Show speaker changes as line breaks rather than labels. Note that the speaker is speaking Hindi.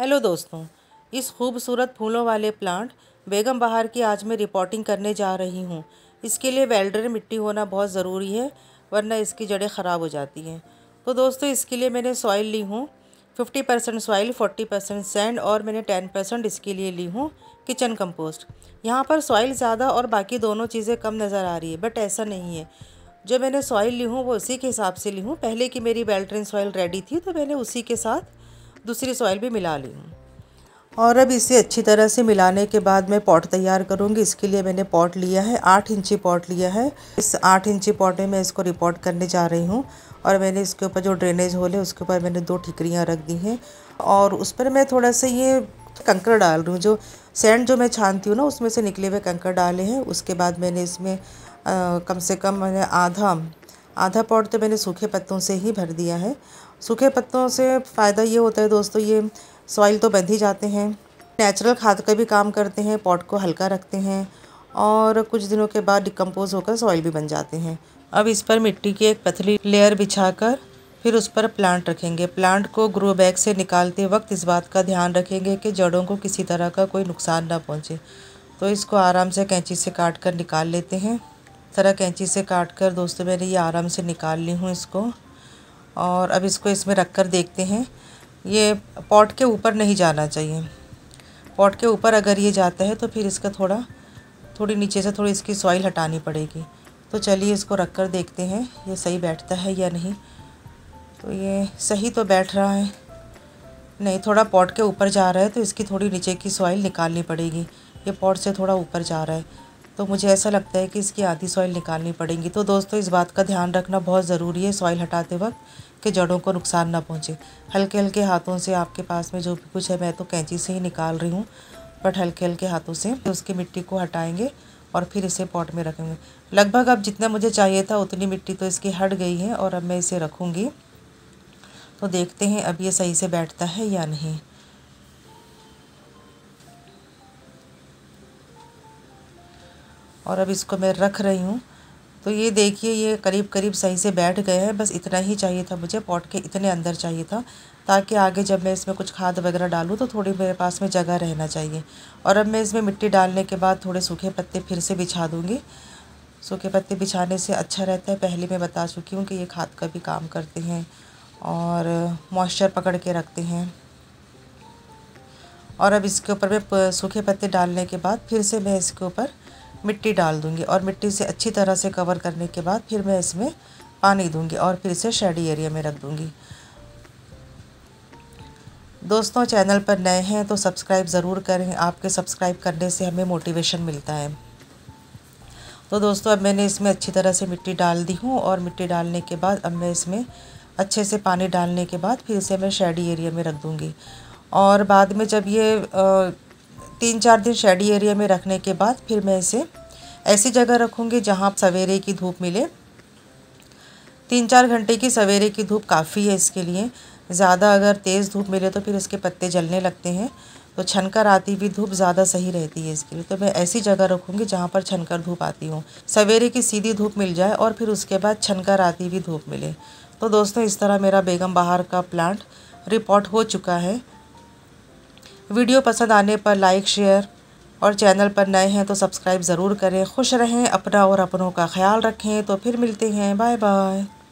हेलो दोस्तों इस खूबसूरत फूलों वाले प्लांट बेगम बहार की आज मैं रिपोर्टिंग करने जा रही हूँ इसके लिए वेल्डर मिट्टी होना बहुत ज़रूरी है वरना इसकी जड़ें ख़राब हो जाती हैं तो दोस्तों इसके लिए मैंने सॉइल ली हूँ fifty percent soil forty percent sand और मैंने टेन परसेंट इसके लिए ली हूँ किचन कंपोस्ट यहाँ पर सॉइल ज़्यादा और बाकी दोनों चीज़ें कम नज़र आ रही है बट ऐसा नहीं है जो मैंने सॉइल ली हूँ वो उसी के हिसाब से ली हूँ पहले की मेरी वेल्ट्रिन सॉइल रेडी थी तो मैंने उसी के साथ दूसरी सॉइल भी मिला ली हूँ और अब इसे अच्छी तरह से मिलाने के बाद मैं पॉट तैयार करूँगी इसके लिए मैंने पॉट लिया है आठ इंची पॉट लिया है इस आठ इंची पॉट में मैं इसको रिपोर्ट करने जा रही हूँ और मैंने इसके ऊपर जो ड्रेनेज होल है उसके ऊपर मैंने दो ठिकरियाँ रख दी हैं और उस पर मैं थोड़ा सा ये कंकर डाल रही हूँ जो सैंड जो मैं छानती हूँ ना उसमें से निकले हुए कंकर डाले हैं उसके बाद मैंने इसमें आ, कम से कम मैंने आधा आधा पॉट तो मैंने सूखे पत्तों से ही भर दिया है सूखे पत्तों से फ़ायदा ये होता है दोस्तों ये सॉइल तो बंध ही जाते हैं नेचुरल खाद का भी काम करते हैं पॉट को हल्का रखते हैं और कुछ दिनों के बाद डिकम्पोज होकर सॉइल भी बन जाते हैं अब इस पर मिट्टी की एक पतली लेयर बिछाकर फिर उस पर प्लांट रखेंगे प्लांट को ग्रो बैग से निकालते वक्त इस बात का ध्यान रखेंगे कि जड़ों को किसी तरह का कोई नुकसान ना पहुंचे तो इसको आराम से कैंची से काट कर निकाल लेते हैं तरह कैंची से काट कर दोस्तों मैंने ये आराम से निकाल ली हूँ इसको और अब इसको इसमें रख कर देखते हैं ये पॉट के ऊपर नहीं जाना चाहिए पॉट के ऊपर अगर ये जाता है तो फिर इसका थोड़ा थोड़ी नीचे से थोड़ी इसकी सॉइल हटानी पड़ेगी तो चलिए इसको रख कर देखते हैं ये सही बैठता है या नहीं तो ये सही तो बैठ रहा है नहीं थोड़ा पॉट के ऊपर जा रहा है तो इसकी थोड़ी नीचे की सॉइल निकालनी पड़ेगी ये पॉट से थोड़ा ऊपर जा रहा है तो मुझे ऐसा लगता है कि इसकी आधी सॉइल निकालनी पड़ेगी तो दोस्तों इस बात का ध्यान रखना बहुत ज़रूरी है सॉइल हटाते वक्त कि जड़ों को नुकसान ना पहुँचे हल्के हल्के हाथों से आपके पास में जो भी कुछ है मैं तो कैंची से ही निकाल रही हूँ बट हल्के हल्के हाथों से तो उसकी मिट्टी को हटाएंगे और फिर इसे पॉट में रखेंगे लगभग अब जितना मुझे चाहिए था उतनी मिट्टी तो इसकी हट गई है और अब मैं इसे रखूँगी तो देखते हैं अब ये सही से बैठता है या नहीं और अब इसको मैं रख रही हूँ तो ये देखिए ये करीब करीब सही से बैठ गए हैं बस इतना ही चाहिए था मुझे पॉट के इतने अंदर चाहिए था ताकि आगे जब मैं इसमें कुछ खाद वगैरह डालूँ तो थोड़ी मेरे पास में जगह रहना चाहिए और अब मैं इसमें मिट्टी डालने के बाद थोड़े सूखे पत्ते फिर से बिछा दूँगी सूखे पत्ते बिछाने से अच्छा रहता है पहले मैं बता चुकी हूँ कि ये खाद का भी काम करते हैं और मॉइस्चर पकड़ के रखते हैं और अब इसके ऊपर मैं सूखे पत्ते डालने के बाद फिर से मैं इसके ऊपर मिट्टी डाल दूंगी और मिट्टी से अच्छी तरह से कवर करने के बाद फिर मैं इसमें पानी दूंगी और फिर इसे शेडी एरिया में रख दूंगी दोस्तों चैनल पर नए हैं तो सब्सक्राइब ज़रूर करें आपके सब्सक्राइब करने से हमें मोटिवेशन मिलता है तो दोस्तों अब मैंने इसमें अच्छी तरह से मिट्टी डाल दी हूँ और मिट्टी डालने के बाद अब मैं इसमें अच्छे से पानी डालने के बाद फिर इसे मैं शेडी एरिया में रख दूँगी और बाद में जब ये तीन चार दिन शेडी एरिया में रखने के बाद फिर मैं इसे ऐसी जगह रखूँगी जहाँ सवेरे की धूप मिले तीन चार घंटे की सवेरे की धूप काफ़ी है इसके लिए ज़्यादा अगर तेज़ धूप मिले तो फिर इसके पत्ते जलने लगते हैं तो छनकर आती हुई धूप ज़्यादा सही रहती है इसके लिए तो मैं ऐसी जगह रखूँगी जहाँ पर छनकर धूप आती हूँ सवेरे की सीधी धूप मिल जाए और फिर उसके बाद छनकर आती हुई धूप मिले तो दोस्तों इस तरह मेरा बेगम बहार का प्लांट रिपोर्ट हो चुका है वीडियो पसंद आने पर लाइक शेयर और चैनल पर नए हैं तो सब्सक्राइब ज़रूर करें खुश रहें अपना और अपनों का ख्याल रखें तो फिर मिलते हैं बाय बाय